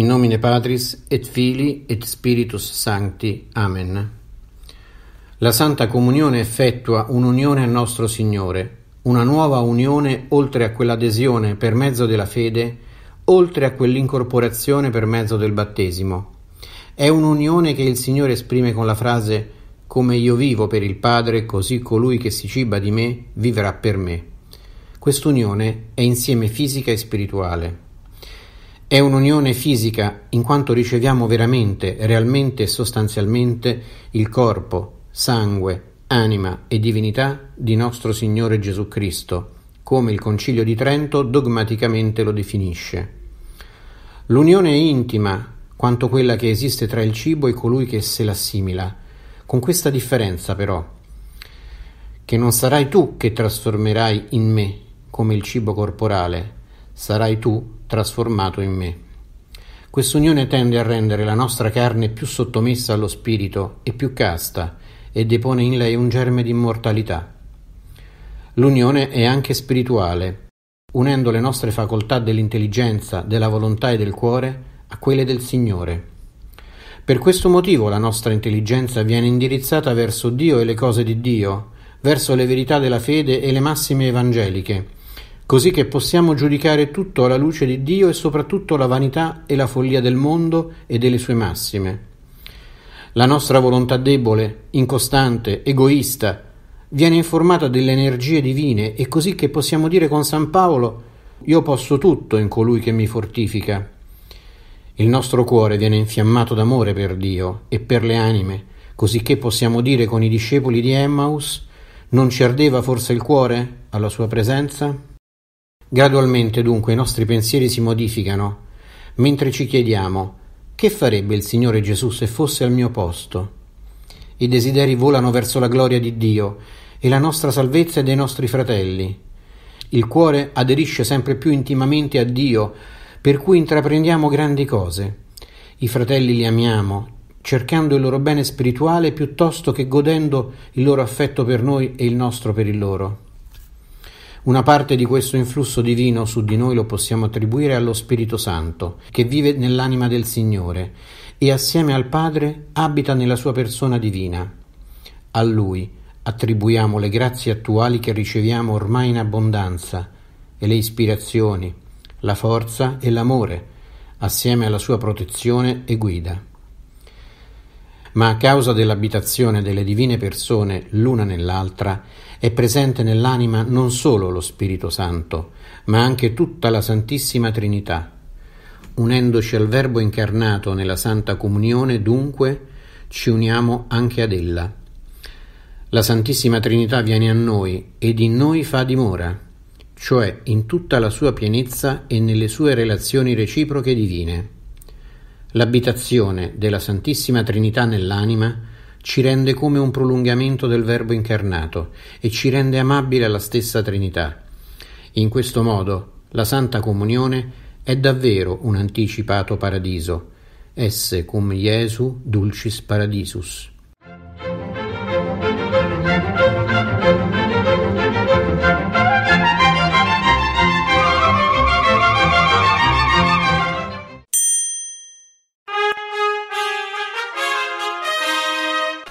In nomine Patris et Fili et Spiritus Sancti. Amen. La Santa Comunione effettua un'unione a nostro Signore, una nuova unione oltre a quell'adesione per mezzo della fede, oltre a quell'incorporazione per mezzo del battesimo. È un'unione che il Signore esprime con la frase come io vivo per il Padre, così colui che si ciba di me vivrà per me. Quest'unione è insieme fisica e spirituale. È un'unione fisica in quanto riceviamo veramente, realmente e sostanzialmente il corpo, sangue, anima e divinità di nostro Signore Gesù Cristo, come il Concilio di Trento dogmaticamente lo definisce. L'unione è intima quanto quella che esiste tra il cibo e colui che se l'assimila, con questa differenza però, che non sarai tu che trasformerai in me come il cibo corporale, sarai tu trasformato in me. Quest'unione tende a rendere la nostra carne più sottomessa allo spirito e più casta e depone in lei un germe di immortalità. L'unione è anche spirituale, unendo le nostre facoltà dell'intelligenza, della volontà e del cuore a quelle del Signore. Per questo motivo la nostra intelligenza viene indirizzata verso Dio e le cose di Dio, verso le verità della fede e le massime evangeliche, così che possiamo giudicare tutto alla luce di Dio e soprattutto la vanità e la follia del mondo e delle sue massime. La nostra volontà debole, incostante, egoista, viene informata delle energie divine e così che possiamo dire con San Paolo io posso tutto in colui che mi fortifica. Il nostro cuore viene infiammato d'amore per Dio e per le anime, così che possiamo dire con i discepoli di Emmaus non ci ardeva forse il cuore alla sua presenza? Gradualmente dunque i nostri pensieri si modificano, mentre ci chiediamo che farebbe il Signore Gesù se fosse al mio posto? I desideri volano verso la gloria di Dio e la nostra salvezza e dei nostri fratelli. Il cuore aderisce sempre più intimamente a Dio, per cui intraprendiamo grandi cose. I fratelli li amiamo, cercando il loro bene spirituale piuttosto che godendo il loro affetto per noi e il nostro per il loro. Una parte di questo influsso divino su di noi lo possiamo attribuire allo Spirito Santo, che vive nell'anima del Signore e assieme al Padre abita nella sua persona divina. A Lui attribuiamo le grazie attuali che riceviamo ormai in abbondanza e le ispirazioni, la forza e l'amore, assieme alla sua protezione e guida ma a causa dell'abitazione delle divine persone l'una nell'altra, è presente nell'anima non solo lo Spirito Santo, ma anche tutta la Santissima Trinità. Unendoci al Verbo incarnato nella Santa Comunione, dunque, ci uniamo anche ad ella. La Santissima Trinità viene a noi ed in noi fa dimora, cioè in tutta la sua pienezza e nelle sue relazioni reciproche divine. L'abitazione della Santissima Trinità nell'anima ci rende come un prolungamento del Verbo incarnato e ci rende amabile alla stessa Trinità. In questo modo la Santa Comunione è davvero un anticipato paradiso, esse cum Jesu dulcis paradisus.